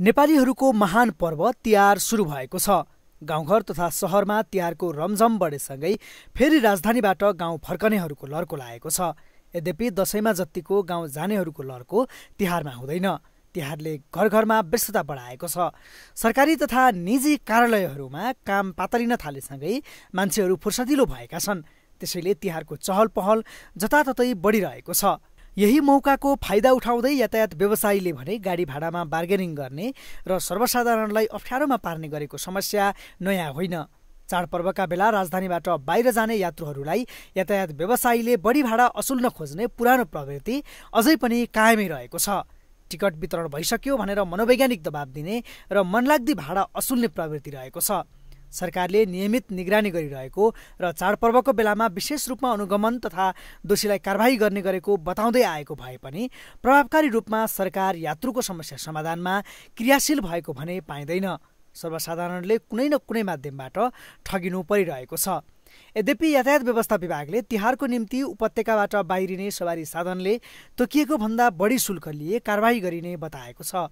नेपालीहरूको महान पर्व तिहार सुरु भएको छ गाउँघर तथा सहरमा तिहारको रमझम बढेसँगै फेरि राजधानीबाट गाउँ फर्कनेहरूको लर्को लागेको छ यद्यपि दसैँमा जत्तिको गाउँ जानेहरूको लर्को तिहारमा हुँदैन तिहारले घर घरमा व्यस्तता बढाएको छ सरकारी तथा निजी कार्यालयहरूमा काम पातलिन थालेसँगै मान्छेहरू फुर्सदिलो भएका छन् त्यसैले तिहारको चहल पहल जताततै बढिरहेको छ यही मौकाको फाइदा उठाउँदै यातायात व्यवसायीले भने गाडी भाडामा बार्गेनिङ गर्ने र सर्वसाधारणलाई अप्ठ्यारोमा पार्ने गरेको समस्या नयाँ होइन चाडपर्वका बेला राजधानीबाट बाहिर जाने यात्रुहरूलाई यातायात व्यवसायीले बढी भाडा असुल्न खोज्ने पुरानो प्रवृत्ति अझै पनि कायमै रहेको छ टिकट वितरण भइसक्यो भनेर मनोवैज्ञानिक दबाब दिने र मनलाग्दी भाडा असुल्ने प्रवृत्ति रहेको छ सरकारले नियमित निगरानी गरिरहेको र चाडपर्वको बेलामा विशेष रूपमा अनुगमन तथा दोषीलाई कारवाही गर्ने गरेको बताउँदै आएको भए पनि प्रभावकारी रूपमा सरकार यात्रुको समस्या समाधानमा क्रियाशील भएको भने पाइँदैन सर्वसाधारणले कुनै न कुनै माध्यमबाट ठगिनु परिरहेको छ यद्यपि यातायात व्यवस्था विभागले तिहारको निम्ति उपत्यकाबाट बाहिरिने सवारी साधनले तोकिएको भन्दा बढी शुल्क लिए कारवाही गरिने बताएको छ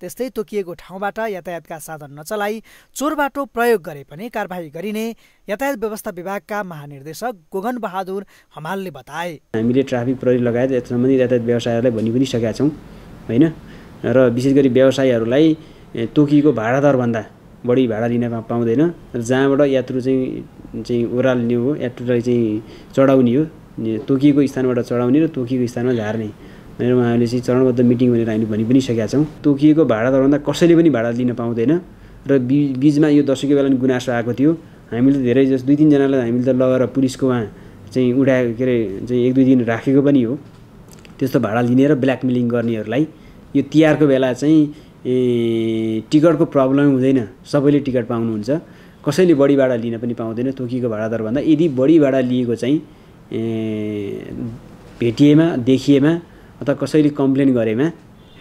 त्यस्तै तोकिएको ठाउँबाट यातायातका साधन नचलाई चोर बाटो प्रयोग गरे पनि कारवाही गरिने यातायात व्यवस्था विभागका महानिर्देशक गोगन बहादुर हमालले बताए हामीले ट्राफिक प्रहरी लगायत सम्बन्धित यातायात व्यवसायहरूलाई भनि पनि सकेका छौँ होइन र विशेष गरी व्यवसायीहरूलाई तोकिएको भाडादरभन्दा बढी भाडा लिन पाउँदैन र जहाँबाट यात्रु चाहिँ चाहिँ ओह्राल्ने हो यात्रुलाई चाहिँ चढाउने हो तोकिएको स्थानबाट चढाउने र तोकिएको स्थानमा झार्ने भनेर उहाँहरूले चाहिँ चरणबद्ध मिटिङ भनेर हामीले भनि पनि सकेका छौँ तोकिएको भाडा दरभन्दा कसैले पनि भाडा लिन पाउँदैन र बि बिचमा यो दसैँको बेला पनि गुनासो आएको थियो हामीले धेरै जस दुई तिनजनालाई हामीले त लगेर पुलिसको उहाँ चाहिँ उडा के अरे चाहिँ एक दुई दिन राखेको पनि हो त्यस्तो भाडा लिने र ब्ल्याकमेलिङ गर्नेहरूलाई यो तिहारको बेला चाहिँ टिकटको प्रब्लम हुँदैन सबैले टिकट पाउनुहुन्छ कसैले बढी भाडा लिन पनि पाउँदैन तोकिएको भाडा दरभन्दा यदि बढी भाडा लिएको चाहिँ भेटिएमा देखिएमा अथवा कसैले कम्प्लेन गरेमा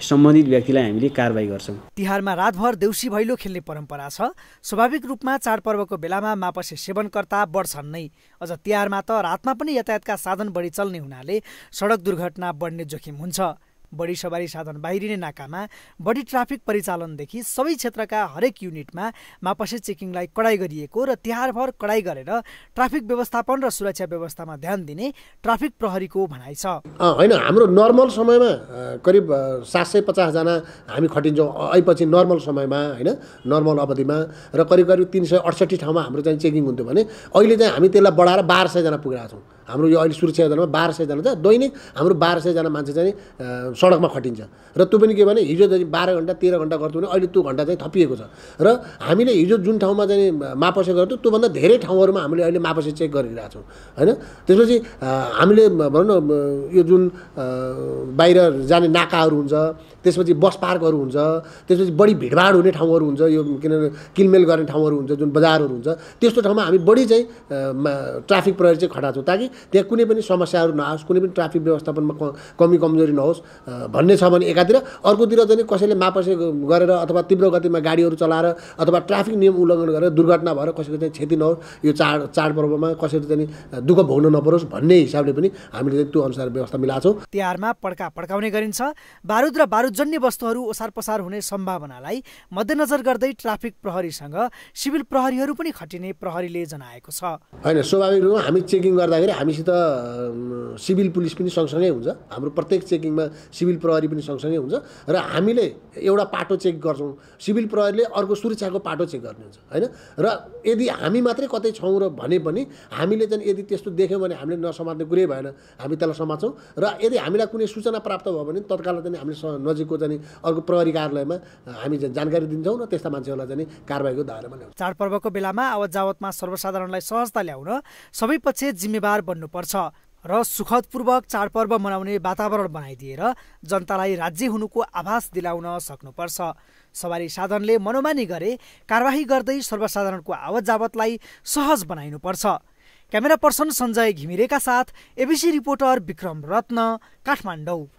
सम्बन्धित व्यक्तिलाई हामीले कारवाही गर्छौँ तिहारमा रातभर देउसी भैलो खेल्ने परम्परा छ स्वाभाविक रूपमा चाडपर्वको बेलामा मापसे सेवनकर्ता बढ्छन् नै अझ तिहारमा त रातमा पनि यातायातका साधन बढी चल्ने हुनाले सडक दुर्घटना बढ्ने जोखिम हुन्छ बढी सवारी साधन बाहिरिने नाकामा बढी ट्राफिक परिचालनदेखि सबै क्षेत्रका हरेक युनिटमा मापसे चेकिङलाई कडाई गरिएको र तिहारभर कडाई गरेर ट्राफिक व्यवस्थापन र सुरक्षा व्यवस्थामा ध्यान दिने ट्राफिक प्रहरीको भनाइ छ होइन हाम्रो नर्मल समयमा करिब सात सय पचासजना हामी खटिन्छौँ अहिपछि नर्मल समयमा होइन नर्मल अवधिमा र करिब करिब तिन सय अडसठी ठाउँमा हाम्रो चाहिँ चेकिङ हुन्थ्यो भने अहिले चाहिँ हामी त्यसलाई बढाएर बाह्र सयजना पुगेका छौँ हाम्रो यो अहिले सुरक्षा योजनामा बाह्र सयजना छ दैनिक हाम्रो बाह्र सयजना मान्छे चाहिँ सडकमा खटिन्छ र त्यो पनि के भने हिजो चाहिँ बाह्र घन्टा तेह्र घन्टा गर्थ्यो भने अहिले त्यो घन्टा चाहिँ थपिएको छ र हामीले हिजो जुन ठाउँमा चाहिँ मापसे गर्थ्यौँ त्योभन्दा धेरै ठाउँहरूमा हामीले अहिले मापसे चेक गरिरहेको छौँ होइन त्यसपछि हामीले भनौँ न यो जुन बाहिर जाने नाकाहरू हुन्छ त्यसपछि बस पार्कहरू हुन्छ त्यसपछि बढी भिडभाड हुने ठाउँहरू हुन्छ यो किनभने किलमेल गर्ने ठाउँहरू हुन्छ जुन बजारहरू हुन्छ त्यस्तो ठाउँमा हामी बढी चाहिँ ट्राफिक प्रहरी चाहिँ खडा ताकि त्यहाँ कुनै पनि समस्याहरू नआओस् कुनै पनि ट्राफिक व्यवस्थापनमा कमी कमजोरी नहोस् भन्ने छ भने एकातिर अर्कोतिर चाहिँ कसैले मापसे गरेर अथवा तीव्र गतिमा गाडीहरू चलाएर अथवा ट्राफिक नियम उल्लङ्घन गरेर दुर्घटना भएर कसैको चाहिँ क्षति नहोस् यो चाड चाडपर्वमा कसैले चाहिँ दुःख भोग्न नपरोस् भन्ने हिसाबले पनि हामीले त्यो अनुसार व्यवस्था मिलाएको छौँ तिहारमा पड्का पड्काउने गरिन्छ बारुद र बारुद जन्य वस्तुहरू ओसार पसार हुने सम्भावनालाई मध्यनजर गर्दै ट्राफिक प्रहरीसँग सिभिल प्रहरीहरू पनि खटिने प्रहरीले जनाएको छ होइन स्वाभाविक रूपमा हामी चेकिङ गर्दाखेरि हामीसित सिभिल पुलिस पनि सँगसँगै हुन्छ हाम्रो प्रत्येक चेकिङमा सिभिल प्रहरी पनि सँगसँगै हुन्छ र हामीले एउटा पाटो चेक गर्छौँ सिभिल प्रहरीले अर्को सुरक्षाको पाटो चेक गर्ने हुन्छ होइन र यदि हामी मात्रै कतै छौँ र भने पनि हामीले चाहिँ यदि त्यस्तो देख्यौँ भने हामीले नसमात्ने कुरै भएन हामी त्यसलाई समात्छौँ र यदि हामीलाई कुनै सूचना प्राप्त भयो भने तत्काल चाहिँ हामीले नजिकको चाहिँ अर्को प्रहरी कार्यालयमा हामी जानकारी दिन्छौँ र त्यस्ता मान्छेहरूलाई चाहिँ कारवाहीको दायरामा ल्याउँछ चाडपर्वको बेलामा आवत जावतमा सर्वसाधारणलाई सहजता ल्याउन सबै पक्ष जिम्मेवार बन्नुपर्छ र सुखदपूर्वक चाडपर्व मनाउने वातावरण बनाइदिएर जनतालाई राज्य हुनुको आभास दिलाउन सक्नुपर्छ सवारी साधनले मनोमानी गरे कारवाही गर्दै सर्वसाधारणको आवत जावतलाई सहज बनाइनुपर्छ क्यामेरा पर्सन सञ्जय घिमिरेका साथ एबिसी रिपोर्टर विक्रम रत्न काठमाडौँ